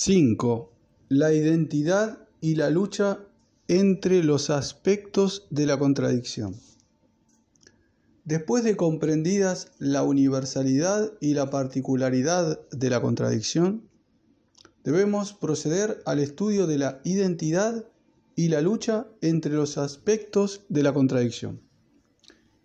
5. La identidad y la lucha entre los aspectos de la contradicción. Después de comprendidas la universalidad y la particularidad de la contradicción, debemos proceder al estudio de la identidad y la lucha entre los aspectos de la contradicción.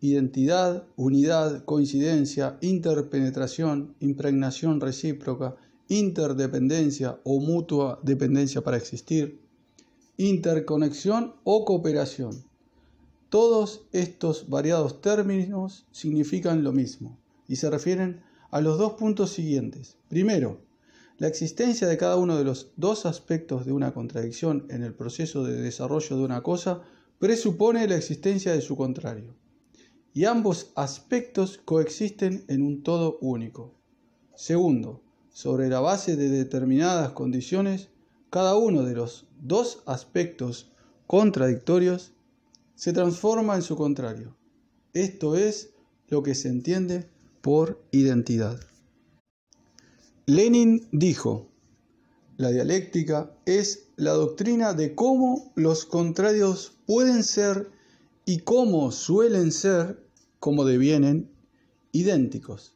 Identidad, unidad, coincidencia, interpenetración, impregnación recíproca, interdependencia o mutua dependencia para existir, interconexión o cooperación. Todos estos variados términos significan lo mismo y se refieren a los dos puntos siguientes. Primero, la existencia de cada uno de los dos aspectos de una contradicción en el proceso de desarrollo de una cosa presupone la existencia de su contrario. Y ambos aspectos coexisten en un todo único. Segundo, sobre la base de determinadas condiciones, cada uno de los dos aspectos contradictorios se transforma en su contrario. Esto es lo que se entiende por identidad. Lenin dijo, la dialéctica es la doctrina de cómo los contrarios pueden ser y cómo suelen ser, como devienen, idénticos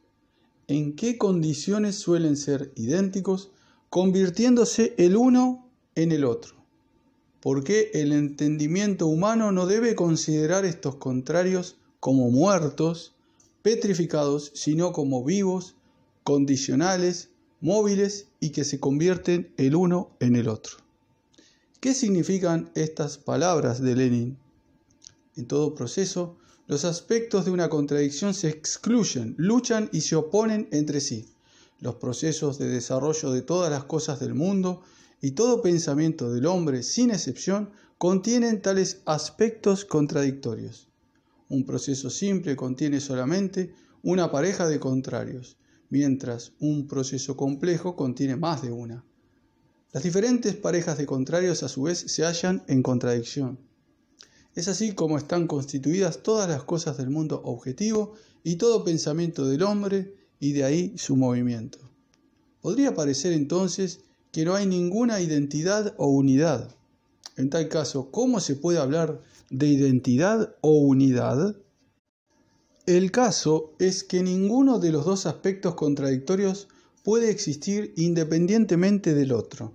en qué condiciones suelen ser idénticos, convirtiéndose el uno en el otro. Porque el entendimiento humano no debe considerar estos contrarios como muertos, petrificados, sino como vivos, condicionales, móviles y que se convierten el uno en el otro. ¿Qué significan estas palabras de Lenin? En todo proceso, los aspectos de una contradicción se excluyen, luchan y se oponen entre sí. Los procesos de desarrollo de todas las cosas del mundo y todo pensamiento del hombre, sin excepción, contienen tales aspectos contradictorios. Un proceso simple contiene solamente una pareja de contrarios, mientras un proceso complejo contiene más de una. Las diferentes parejas de contrarios a su vez se hallan en contradicción. Es así como están constituidas todas las cosas del mundo objetivo y todo pensamiento del hombre y de ahí su movimiento. Podría parecer entonces que no hay ninguna identidad o unidad. En tal caso, ¿cómo se puede hablar de identidad o unidad? El caso es que ninguno de los dos aspectos contradictorios puede existir independientemente del otro.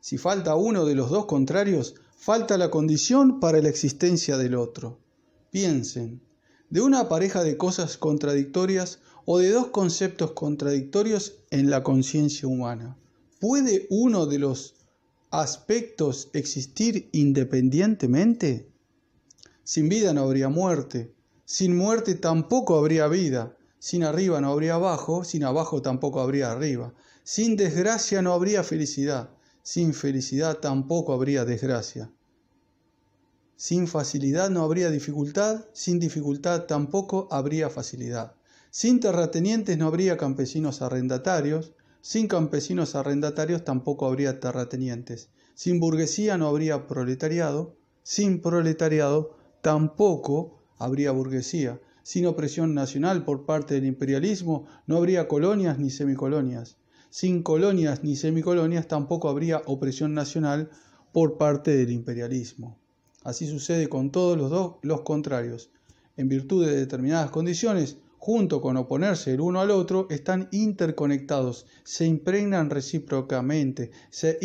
Si falta uno de los dos contrarios, falta la condición para la existencia del otro. Piensen, de una pareja de cosas contradictorias o de dos conceptos contradictorios en la conciencia humana. ¿Puede uno de los aspectos existir independientemente? Sin vida no habría muerte, sin muerte tampoco habría vida, sin arriba no habría abajo, sin abajo tampoco habría arriba, sin desgracia no habría felicidad, sin felicidad tampoco habría desgracia. Sin facilidad no habría dificultad, sin dificultad tampoco habría facilidad. Sin terratenientes no habría campesinos arrendatarios, sin campesinos arrendatarios tampoco habría terratenientes. Sin burguesía no habría proletariado, sin proletariado tampoco habría burguesía. Sin opresión nacional por parte del imperialismo no habría colonias ni semicolonias. Sin colonias ni semicolonias tampoco habría opresión nacional por parte del imperialismo. Así sucede con todos los dos los contrarios. En virtud de determinadas condiciones, junto con oponerse el uno al otro, están interconectados, se impregnan recíprocamente, se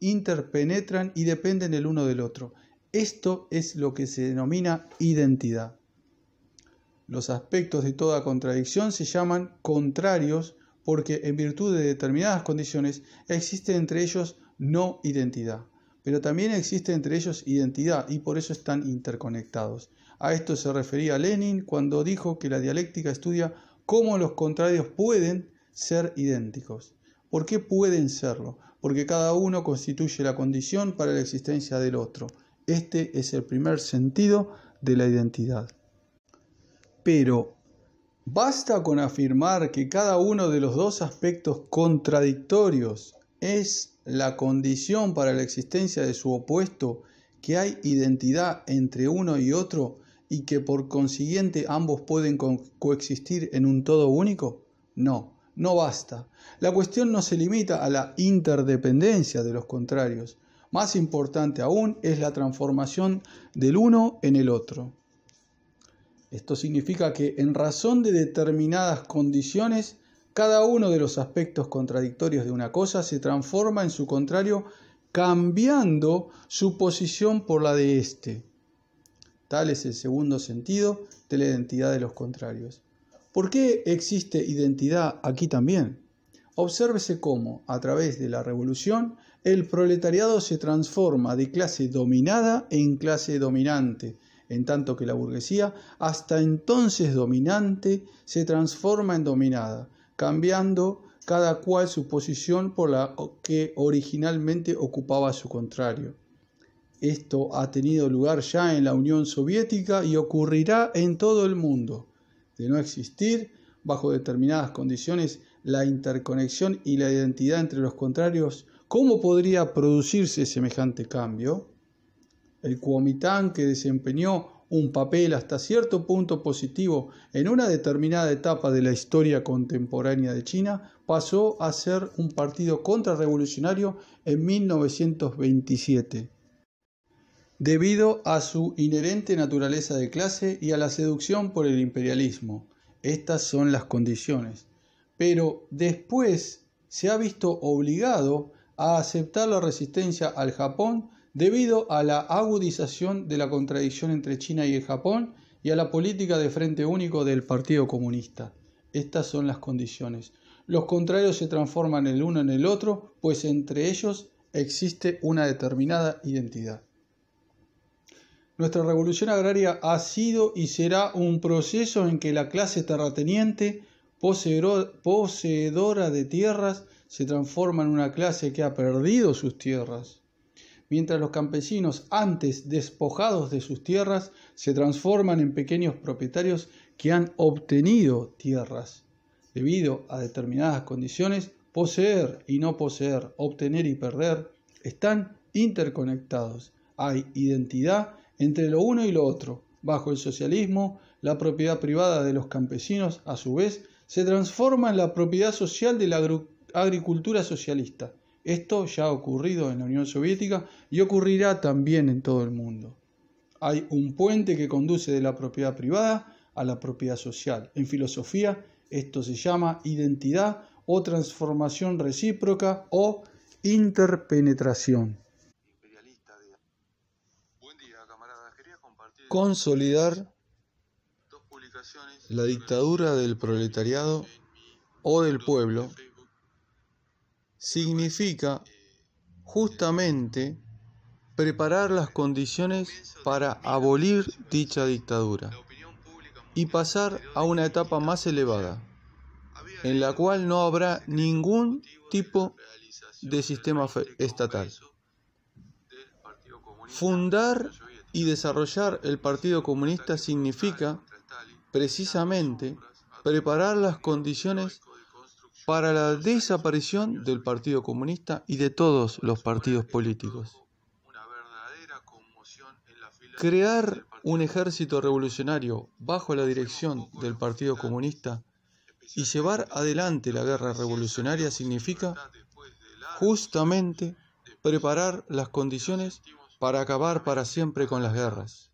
interpenetran y dependen el uno del otro. Esto es lo que se denomina identidad. Los aspectos de toda contradicción se llaman contrarios porque en virtud de determinadas condiciones existe entre ellos no identidad, pero también existe entre ellos identidad y por eso están interconectados. A esto se refería Lenin cuando dijo que la dialéctica estudia cómo los contrarios pueden ser idénticos. ¿Por qué pueden serlo? Porque cada uno constituye la condición para la existencia del otro. Este es el primer sentido de la identidad. Pero Basta con afirmar que cada uno de los dos aspectos contradictorios es la condición para la existencia de su opuesto, que hay identidad entre uno y otro y que por consiguiente ambos pueden coexistir en un todo único? No, no basta. La cuestión no se limita a la interdependencia de los contrarios. Más importante aún es la transformación del uno en el otro. Esto significa que en razón de determinadas condiciones, cada uno de los aspectos contradictorios de una cosa se transforma en su contrario cambiando su posición por la de éste. Tal es el segundo sentido de la identidad de los contrarios. ¿Por qué existe identidad aquí también? Obsérvese cómo, a través de la revolución, el proletariado se transforma de clase dominada en clase dominante, en tanto que la burguesía, hasta entonces dominante, se transforma en dominada, cambiando cada cual su posición por la que originalmente ocupaba su contrario. Esto ha tenido lugar ya en la Unión Soviética y ocurrirá en todo el mundo. De no existir, bajo determinadas condiciones, la interconexión y la identidad entre los contrarios, ¿cómo podría producirse semejante cambio? el Kuomintang que desempeñó un papel hasta cierto punto positivo en una determinada etapa de la historia contemporánea de China, pasó a ser un partido contrarrevolucionario en 1927, debido a su inherente naturaleza de clase y a la seducción por el imperialismo. Estas son las condiciones. Pero después se ha visto obligado a aceptar la resistencia al Japón debido a la agudización de la contradicción entre China y Japón y a la política de frente único del Partido Comunista. Estas son las condiciones. Los contrarios se transforman el uno en el otro, pues entre ellos existe una determinada identidad. Nuestra revolución agraria ha sido y será un proceso en que la clase terrateniente, poseedora de tierras, se transforma en una clase que ha perdido sus tierras mientras los campesinos, antes despojados de sus tierras, se transforman en pequeños propietarios que han obtenido tierras, debido a determinadas condiciones, poseer y no poseer, obtener y perder, están interconectados. Hay identidad entre lo uno y lo otro. Bajo el socialismo, la propiedad privada de los campesinos, a su vez, se transforma en la propiedad social de la agricultura socialista. Esto ya ha ocurrido en la Unión Soviética y ocurrirá también en todo el mundo. Hay un puente que conduce de la propiedad privada a la propiedad social. En filosofía esto se llama identidad o transformación recíproca o interpenetración. Consolidar la dictadura del proletariado o del pueblo significa justamente preparar las condiciones para abolir dicha dictadura y pasar a una etapa más elevada, en la cual no habrá ningún tipo de sistema estatal. Fundar y desarrollar el Partido Comunista significa precisamente preparar las condiciones para la desaparición del Partido Comunista y de todos los partidos políticos. Crear un ejército revolucionario bajo la dirección del Partido Comunista y llevar adelante la guerra revolucionaria significa justamente preparar las condiciones para acabar para siempre con las guerras.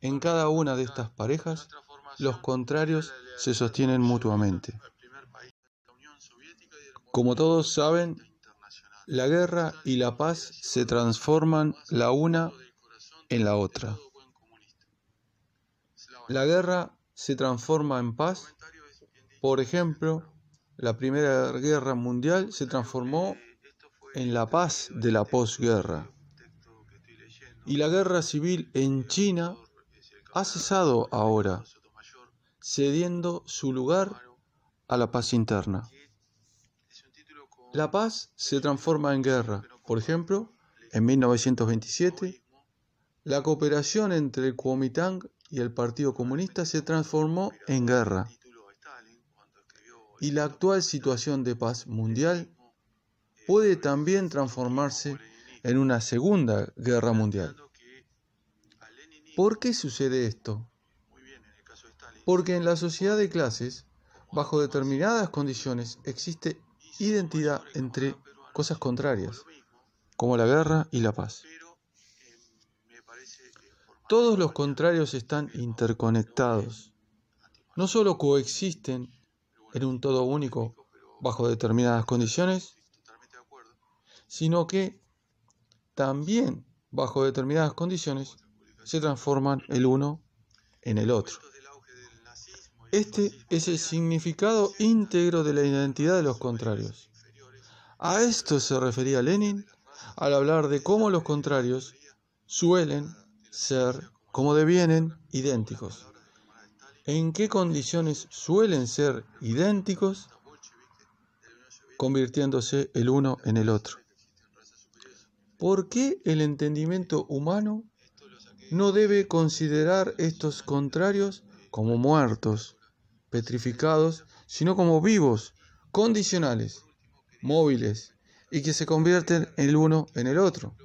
En cada una de estas parejas, los contrarios se sostienen mutuamente. Como todos saben, la guerra y la paz se transforman la una en la otra. La guerra se transforma en paz. Por ejemplo, la Primera Guerra Mundial se transformó en la paz de la posguerra. Y la guerra civil en China ha cesado ahora, cediendo su lugar a la paz interna. La paz se transforma en guerra. Por ejemplo, en 1927, la cooperación entre el Kuomintang y el Partido Comunista se transformó en guerra. Y la actual situación de paz mundial puede también transformarse en una segunda guerra mundial. ¿Por qué sucede esto? Porque en la sociedad de clases, bajo determinadas condiciones, existe identidad entre cosas contrarias, como la guerra y la paz. Todos los contrarios están interconectados. No solo coexisten en un todo único bajo determinadas condiciones, sino que también bajo determinadas condiciones se transforman el uno en el otro. Este es el significado íntegro de la identidad de los contrarios. A esto se refería Lenin al hablar de cómo los contrarios suelen ser, como devienen, idénticos. ¿En qué condiciones suelen ser idénticos, convirtiéndose el uno en el otro? ¿Por qué el entendimiento humano no debe considerar estos contrarios como muertos, petrificados, sino como vivos, condicionales, móviles, y que se convierten en el uno en el otro.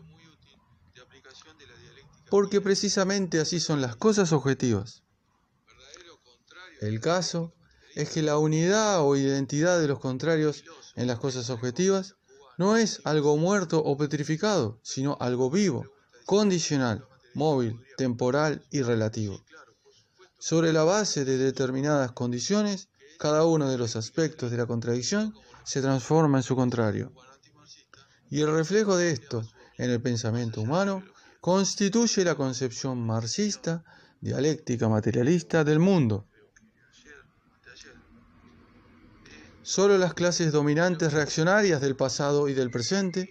Porque precisamente así son las cosas objetivas. El caso es que la unidad o identidad de los contrarios en las cosas objetivas no es algo muerto o petrificado, sino algo vivo, condicional, móvil, temporal y relativo. Sobre la base de determinadas condiciones, cada uno de los aspectos de la contradicción se transforma en su contrario. Y el reflejo de esto en el pensamiento humano constituye la concepción marxista, dialéctica materialista del mundo. Solo las clases dominantes reaccionarias del pasado y del presente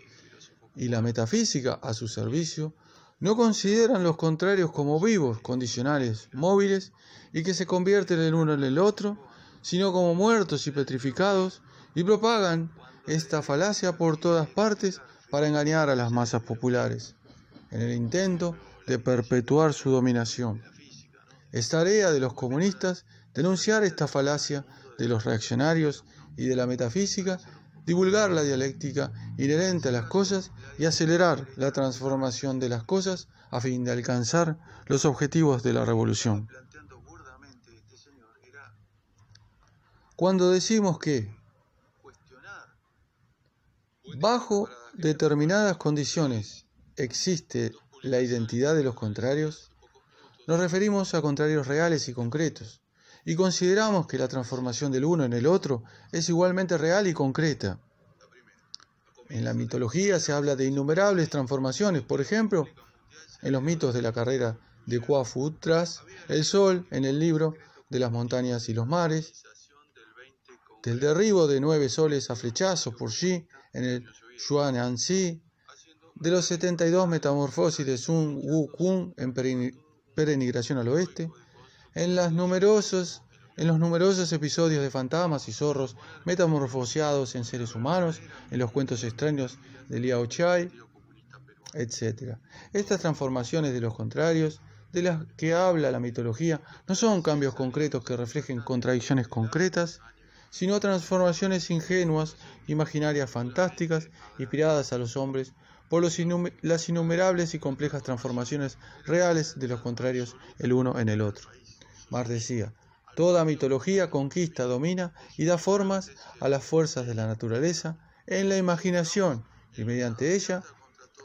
y la metafísica a su servicio no consideran los contrarios como vivos, condicionales, móviles y que se convierten el uno en el otro, sino como muertos y petrificados, y propagan esta falacia por todas partes para engañar a las masas populares, en el intento de perpetuar su dominación. Es tarea de los comunistas denunciar esta falacia de los reaccionarios y de la metafísica divulgar la dialéctica inherente a las cosas y acelerar la transformación de las cosas a fin de alcanzar los objetivos de la revolución. Cuando decimos que bajo determinadas condiciones existe la identidad de los contrarios, nos referimos a contrarios reales y concretos, y consideramos que la transformación del uno en el otro es igualmente real y concreta. En la mitología se habla de innumerables transformaciones, por ejemplo, en los mitos de la carrera de Fu tras el sol, en el libro de las montañas y los mares, del derribo de nueve soles a flechazos por Xi en el Anxi, de los 72 metamorfosis de Sun Wukong en peregrinación al oeste, en, los numerosos episodios de fantasmas y zorros metamorfoseados en seres humanos, en los cuentos extraños de Liao Chai, etc. Estas transformaciones de los contrarios de las que habla la mitología no son cambios concretos que reflejen contradicciones concretas, sino transformaciones ingenuas, imaginarias, fantásticas, inspiradas a los hombres por las innumerables y complejas transformaciones reales de los contrarios el uno en el otro. Marx decía, toda mitología conquista, domina y da formas a las fuerzas de la naturaleza en la imaginación y mediante ella,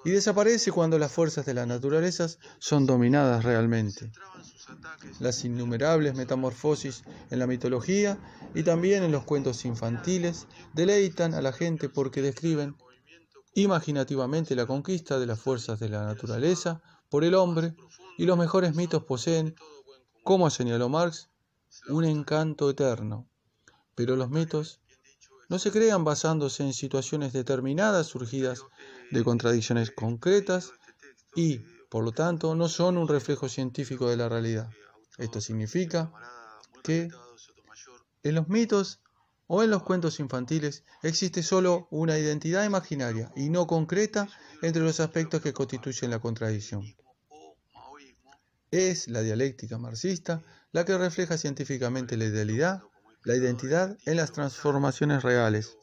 y desaparece cuando las fuerzas de las naturalezas son dominadas realmente. Las innumerables metamorfosis en la mitología y también en los cuentos infantiles deleitan a la gente porque describen imaginativamente la conquista de las fuerzas de la naturaleza por el hombre y los mejores mitos poseen como señaló Marx, un encanto eterno. Pero los mitos no se crean basándose en situaciones determinadas surgidas de contradicciones concretas este y, por lo tanto, no son un reflejo científico de la realidad. Esto significa que en los mitos o en los cuentos infantiles existe solo una identidad imaginaria y no concreta entre los aspectos que constituyen la contradicción. Es la dialéctica marxista la que refleja científicamente la idealidad, la identidad en las transformaciones reales.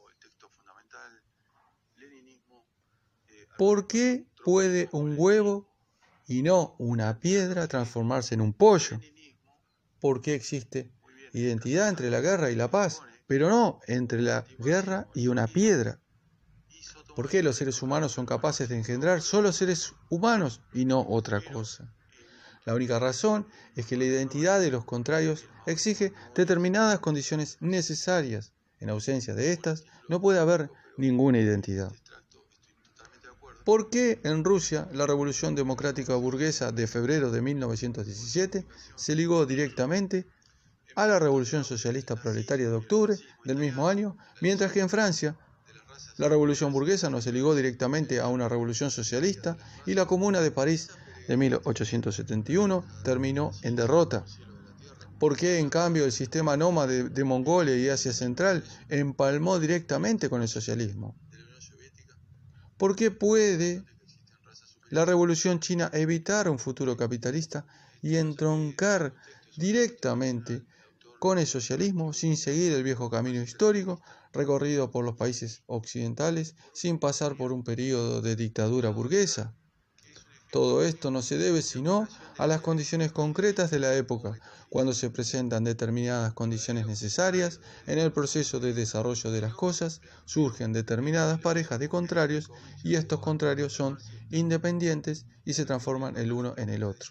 ¿Por qué puede un huevo y no una piedra transformarse en un pollo? ¿Por qué existe identidad entre la guerra y la paz, pero no entre la guerra y una piedra. ¿Por qué los seres humanos son capaces de engendrar solo seres humanos y no otra cosa? La única razón es que la identidad de los contrarios exige determinadas condiciones necesarias. En ausencia de estas, no puede haber ninguna identidad. ¿Por qué en Rusia la Revolución Democrática Burguesa de febrero de 1917 se ligó directamente a la Revolución Socialista Proletaria de octubre del mismo año, mientras que en Francia la Revolución Burguesa no se ligó directamente a una revolución socialista y la Comuna de París de 1871 terminó en derrota. ¿Por qué, en cambio, el sistema nómada de, de Mongolia y Asia Central empalmó directamente con el socialismo? ¿Por qué puede la revolución china evitar un futuro capitalista y entroncar directamente con el socialismo sin seguir el viejo camino histórico recorrido por los países occidentales sin pasar por un periodo de dictadura burguesa? Todo esto no se debe sino a las condiciones concretas de la época, cuando se presentan determinadas condiciones necesarias, en el proceso de desarrollo de las cosas surgen determinadas parejas de contrarios y estos contrarios son independientes y se transforman el uno en el otro.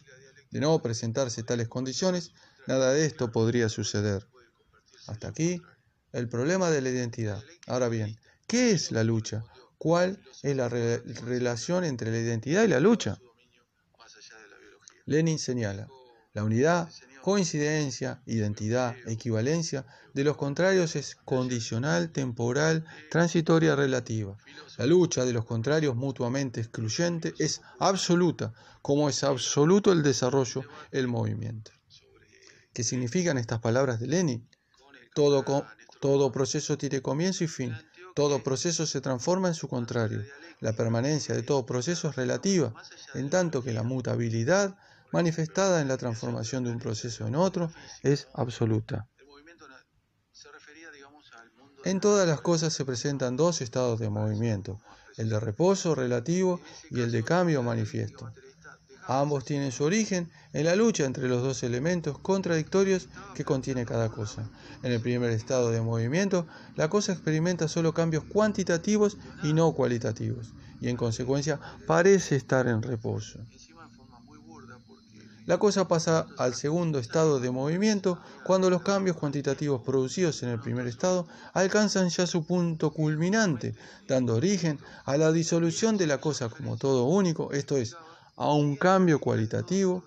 De no presentarse tales condiciones, nada de esto podría suceder. Hasta aquí el problema de la identidad. Ahora bien, ¿qué es la lucha? ¿Cuál es la relación entre la identidad y la lucha? Lenin señala, la unidad, coincidencia, identidad, equivalencia de los contrarios es condicional, temporal, transitoria, relativa. La lucha de los contrarios mutuamente excluyente es absoluta, como es absoluto el desarrollo, el movimiento. ¿Qué significan estas palabras de Lenin? Todo, todo proceso tiene comienzo y fin. Todo proceso se transforma en su contrario. La permanencia de todo proceso es relativa, en tanto que la mutabilidad manifestada en la transformación de un proceso en otro, es absoluta. En todas las cosas se presentan dos estados de movimiento, el de reposo relativo y el de cambio manifiesto. Ambos tienen su origen en la lucha entre los dos elementos contradictorios que contiene cada cosa. En el primer estado de movimiento, la cosa experimenta solo cambios cuantitativos y no cualitativos, y en consecuencia parece estar en reposo. La cosa pasa al segundo estado de movimiento cuando los cambios cuantitativos producidos en el primer estado alcanzan ya su punto culminante, dando origen a la disolución de la cosa como todo único, esto es, a un cambio cualitativo.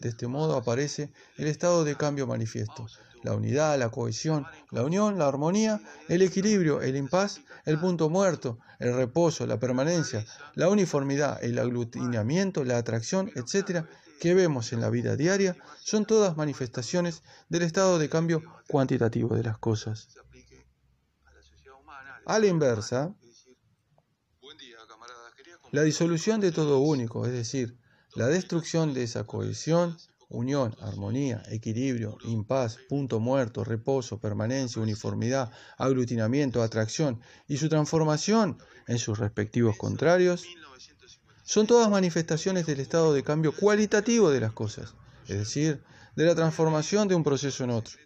De este modo aparece el estado de cambio manifiesto, la unidad, la cohesión, la unión, la armonía, el equilibrio, el impas, el punto muerto, el reposo, la permanencia, la uniformidad, el aglutinamiento, la atracción, etc., que vemos en la vida diaria son todas manifestaciones del estado de cambio cuantitativo de las cosas. A la inversa, la disolución de todo único, es decir, la destrucción de esa cohesión, unión, armonía, equilibrio, impas, punto muerto, reposo, permanencia, uniformidad, aglutinamiento, atracción y su transformación en sus respectivos contrarios, son todas manifestaciones del estado de cambio cualitativo de las cosas, es decir, de la transformación de un proceso en otro.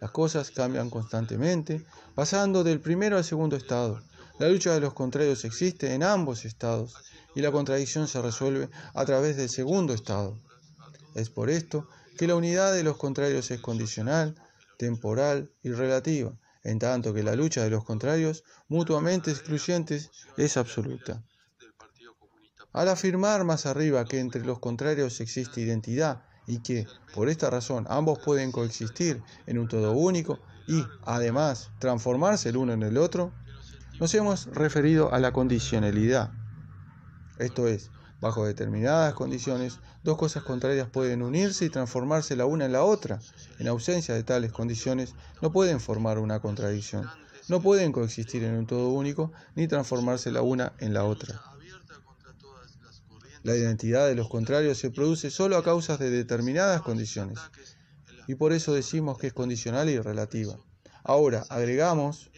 Las cosas cambian constantemente, pasando del primero al segundo estado. La lucha de los contrarios existe en ambos estados y la contradicción se resuelve a través del segundo estado. Es por esto que la unidad de los contrarios es condicional, temporal y relativa, en tanto que la lucha de los contrarios mutuamente excluyentes es absoluta. Al afirmar más arriba que entre los contrarios existe identidad y que, por esta razón, ambos pueden coexistir en un todo único y, además, transformarse el uno en el otro, nos hemos referido a la condicionalidad. Esto es, bajo determinadas condiciones, dos cosas contrarias pueden unirse y transformarse la una en la otra. En ausencia de tales condiciones, no pueden formar una contradicción. No pueden coexistir en un todo único ni transformarse la una en la otra. La identidad de los contrarios se produce solo a causa de determinadas condiciones. Y por eso decimos que es condicional y relativa. Ahora, agregamos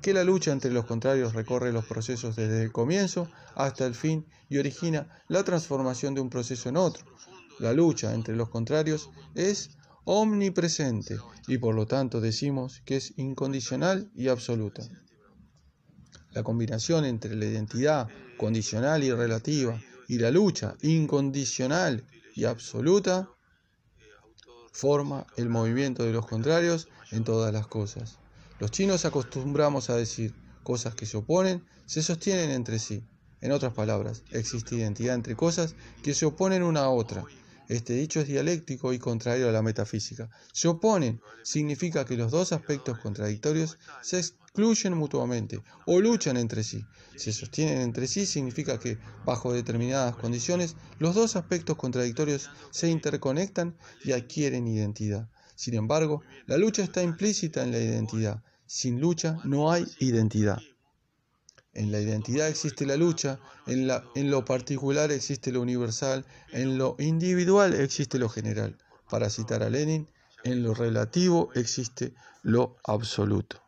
que la lucha entre los contrarios recorre los procesos desde el comienzo hasta el fin y origina la transformación de un proceso en otro. La lucha entre los contrarios es omnipresente y por lo tanto decimos que es incondicional y absoluta. La combinación entre la identidad condicional y relativa y la lucha incondicional y absoluta forma el movimiento de los contrarios en todas las cosas. Los chinos acostumbramos a decir cosas que se oponen, se sostienen entre sí. En otras palabras, existe identidad entre cosas que se oponen una a otra este dicho es dialéctico y contrario a la metafísica. Se oponen, significa que los dos aspectos contradictorios se excluyen mutuamente o luchan entre sí. Se sostienen entre sí significa que, bajo determinadas condiciones, los dos aspectos contradictorios se interconectan y adquieren identidad. Sin embargo, la lucha está implícita en la identidad. Sin lucha no hay identidad. En la identidad existe la lucha, en, lo particular existe lo universal, en lo individual existe lo general. Para citar a Lenin, en lo relativo existe lo absoluto.